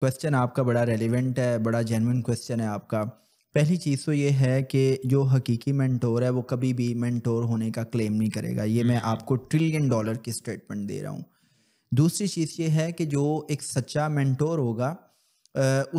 Question आपका बड़ा relevant है बड़ा जेनविन क्वेश्चन है आपका पहली चीज़ तो ये है कि जो हकीकी मेंटोर है वो कभी भी मेंटोर होने का क्लेम नहीं करेगा ये मैं हम्म। आपको ट्रिलियन डॉलर की स्टेटमेंट दे रहा हूँ दूसरी चीज़ ये है कि जो एक सच्चा मेंटोर होगा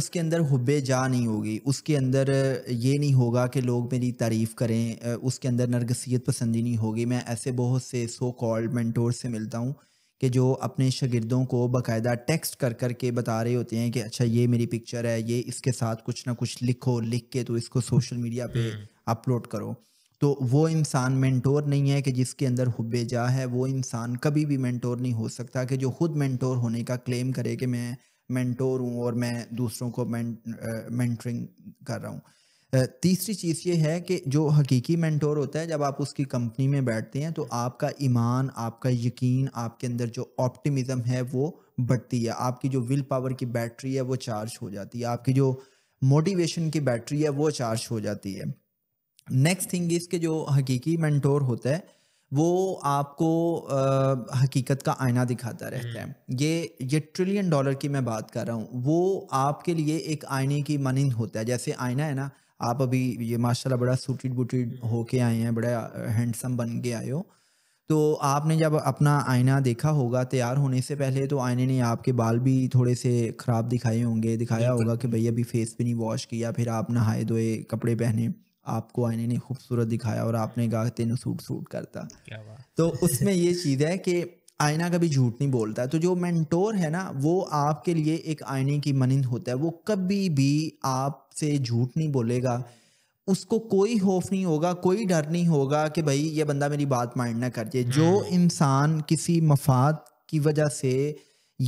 उसके अंदर हुब्बे जा नहीं होगी उसके अंदर ये नहीं होगा कि लोग मेरी तारीफ़ करें उसके अंदर नरगसीत पसंदी नहीं होगी मैं ऐसे बहुत से सो कॉल्ड मेंटोर से मिलता हूँ कि जो अपने शागिर्दों को बाकायदा टेक्स्ट कर कर के बता रहे होते हैं कि अच्छा ये मेरी पिक्चर है ये इसके साथ कुछ ना कुछ लिखो लिख के तो इसको सोशल मीडिया पे अपलोड हम्म। करो तो वो इंसान मेंटोर नहीं है कि जिसके अंदर जा है वो इंसान कभी भी मेंटोर नहीं हो सकता कि जो खुद मेंटोर होने का क्लेम करे कि मैं मेंटोर हूँ और मैं दूसरों को मेंटरिंग कर रहा हूँ तीसरी चीज़ ये है कि जो हकीकी मेंटोर होता है जब आप उसकी कंपनी में बैठते हैं तो आपका ईमान आपका यकीन आपके अंदर जो ऑप्टिमिज़म है वो बढ़ती है आपकी जो विल पावर की बैटरी है वो चार्ज हो जाती है आपकी जो मोटिवेशन की बैटरी है वो चार्ज हो जाती है नेक्स्ट थिंग इसके जो हकीकी मेंटोर होता है वो आपको आ, हकीकत का आईना दिखाता रहता है हम्म। ये ये ट्रिलियन डॉलर की मैं बात कर रहा हूँ वो आपके लिए एक आईने की मनिंद होता है जैसे आईना है ना आप अभी ये माशाल्लाह बड़ा सूटेड बुटेड होके आए हैं बड़ा हैंडसम बन के आए हो तो आपने जब अपना आईना देखा होगा तैयार होने से पहले तो आईने ने आपके बाल भी थोड़े से ख़राब दिखाए होंगे दिखाया होगा कि भैया अभी फेस भी नहीं वॉश किया फिर आप नहाए धोए कपड़े पहने आपको आईने ने खूबसूरत दिखाया और आपने कहा तेन सूट सूट करता तो उसमें ये चीज़ है कि आईना कभी झूठ नहीं बोलता तो जो मेंटोर है ना वो आपके लिए एक आईने की मनिंद होता है वो कभी भी आपसे झूठ नहीं बोलेगा उसको कोई खौफ नहीं होगा कोई डर नहीं होगा कि भाई ये बंदा मेरी बात माइंड ना कर दे जो हम्म। इंसान किसी मफाद की वजह से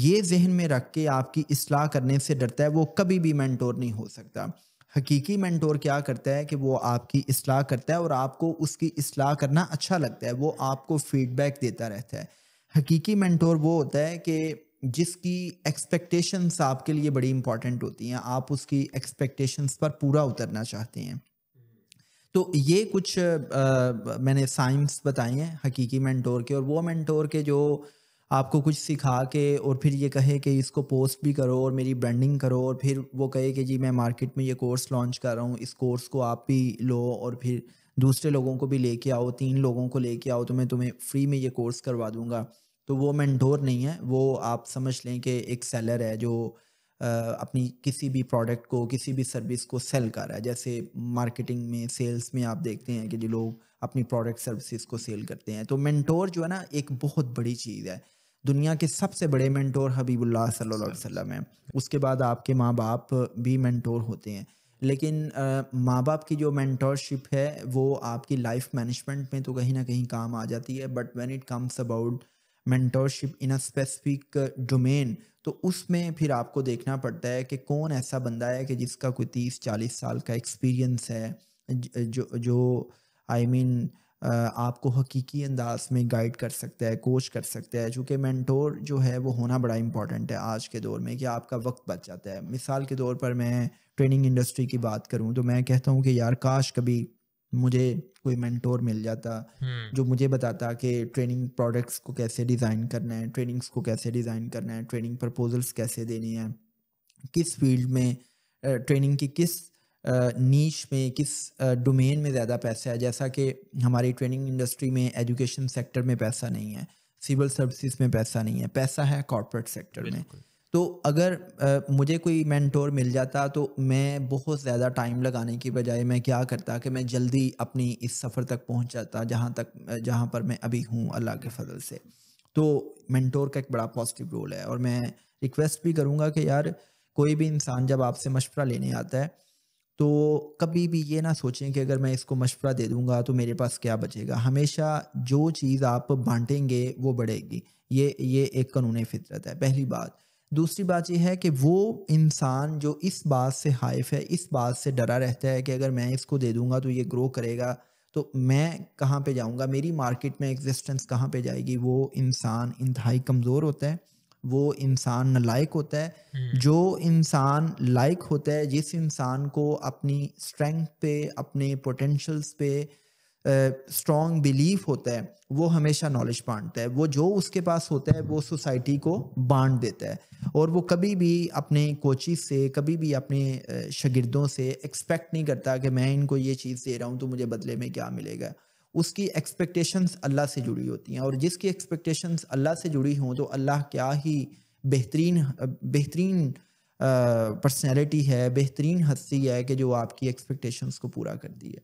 ये जहन में रख के आपकी असलाह करने से डरता है वो कभी भी मैंटोर नहीं हो सकता हकीकी मैंटोर क्या करता है कि वो आपकी असलाह करता है और आपको उसकी असलाह करना अच्छा लगता है वो आपको फीडबैक देता रहता है हकीकी मेंटोर वो होता है कि जिसकी एक्सपेक्टेशंस आपके लिए बड़ी इंपॉर्टेंट होती हैं आप उसकी एक्सपेक्टेशंस पर पूरा उतरना चाहते हैं तो ये कुछ आ, मैंने साइंस बताई हैं हकीकी मेंटोर के और वो मेंटोर के जो आपको कुछ सिखा के और फिर ये कहे कि इसको पोस्ट भी करो और मेरी ब्रांडिंग करो और फिर वो कहे कि जी मैं मार्केट में ये कोर्स लॉन्च कर रहा हूँ इस कोर्स को आप भी लो और फिर दूसरे लोगों को भी लेके आओ तीन लोगों को लेके आओ तो मैं तुम्हें फ्री में ये कोर्स करवा दूंगा तो वो मैंडोर नहीं है वो आप समझ लें कि एक सेलर है जो अपनी किसी भी प्रोडक्ट को किसी भी सर्विस को सेल कर रहा है जैसे मार्केटिंग में सेल्स में आप देखते हैं कि जो लोग अपनी प्रोडक्ट सर्विसेज को सेल करते हैं तो मैंटोर जो है ना एक बहुत बड़ी चीज़ है दुनिया के सबसे बड़े मैंटोर हबीबुल्ला सल्लल्लाहु अलैहि वसल्लम हैं उसके बाद आपके माँ बाप भी मैंटोर होते हैं लेकिन माँ बाप की जो मैंटोरशिप है वो आपकी लाइफ मैनेजमेंट में तो कहीं ना कहीं काम आ जाती है but when it comes about mentorship in a specific domain तो उसमें फिर आपको देखना पड़ता है कि कौन ऐसा बंदा है कि जिसका कोई तीस चालीस साल का एक्सपीरियंस है जो जो आई I मीन mean, आपको हकीकी अंदाज में गाइड कर सकता है कोच कर सकता है चूँकि मैंटोर जो है वो होना बड़ा इंपॉर्टेंट है आज के दौर में कि आपका वक्त बच जाता है मिसाल के तौर पर मैं ट्रेनिंग इंडस्ट्री की बात करूँ तो मैं कहता हूँ कि यार काश कभी मुझे कोई मैंटोर मिल जाता हम्म। जो मुझे बताता कि ट्रेनिंग प्रोडक्ट्स को कैसे डिज़ाइन करना है ट्रेनिंग्स को कैसे डिज़ाइन करना है ट्रेनिंग प्रपोजल्स कैसे देनी है किस फील्ड में ट्रेनिंग की किस नीच में किस डोमेन में ज़्यादा पैसा है जैसा कि हमारी ट्रेनिंग इंडस्ट्री में एजुकेशन सेक्टर में पैसा नहीं है सिविल सर्विसेज में पैसा नहीं है पैसा है कॉरपोरेट सेक्टर में तो अगर आ, मुझे कोई मैंटोर मिल जाता तो मैं बहुत ज़्यादा टाइम लगाने की बजाय मैं क्या करता कि मैं जल्दी अपनी इस सफ़र तक पहुँच जाता जहाँ तक जहाँ पर मैं अभी हूँ अल्लाह के फजल से तो मैंटोर का एक बड़ा पॉजिटिव रोल है और मैं रिक्वेस्ट भी करूँगा कि यार कोई भी इंसान जब आपसे मशवरा लेने आता है तो कभी भी ये ना सोचें कि अगर मैं इसको मशवरा दे दूंगा तो मेरे पास क्या बचेगा हमेशा जो चीज़ आप बांटेंगे वो बढ़ेगी ये ये एक कानून फितरत है पहली बात दूसरी बात यह है कि वो इंसान जो इस बात से हाइफ है इस बात से डरा रहता है कि अगर मैं इसको दे दूंगा तो ये ग्रो करेगा तो मैं कहाँ पे जाऊँगा मेरी मार्केट में एग्जिस्टेंस कहाँ पे जाएगी वो इंसान इंतहाई कमज़ोर होता है वो इंसान लायक होता है हम्म। जो इंसान लाइक होता है जिस इंसान को अपनी स्ट्रेंथ पे अपने पोटेंशल्स पे स्ट्रॉन्ग uh, बिलीफ होता है वो हमेशा नॉलेज बांटता है वो जो उसके पास होता है वो सोसाइटी को बांट देता है और वो कभी भी अपने कोचिज से कभी भी अपने शागिर्दों से एक्सपेक्ट नहीं करता कि मैं इनको ये चीज़ दे रहा हूँ तो मुझे बदले में क्या मिलेगा उसकी एक्सपेक्टेशंस अल्लाह से जुड़ी होती हैं और जिसकी एक्सपेक्टेशंस अल्लाह से जुड़ी हों तो अल्लाह क्या ही बेहतरीन बेहतरीन पर्सनैलिटी है बेहतरीन हस्ती है कि जो आपकी एक्सपेक्टेशंस को पूरा करती है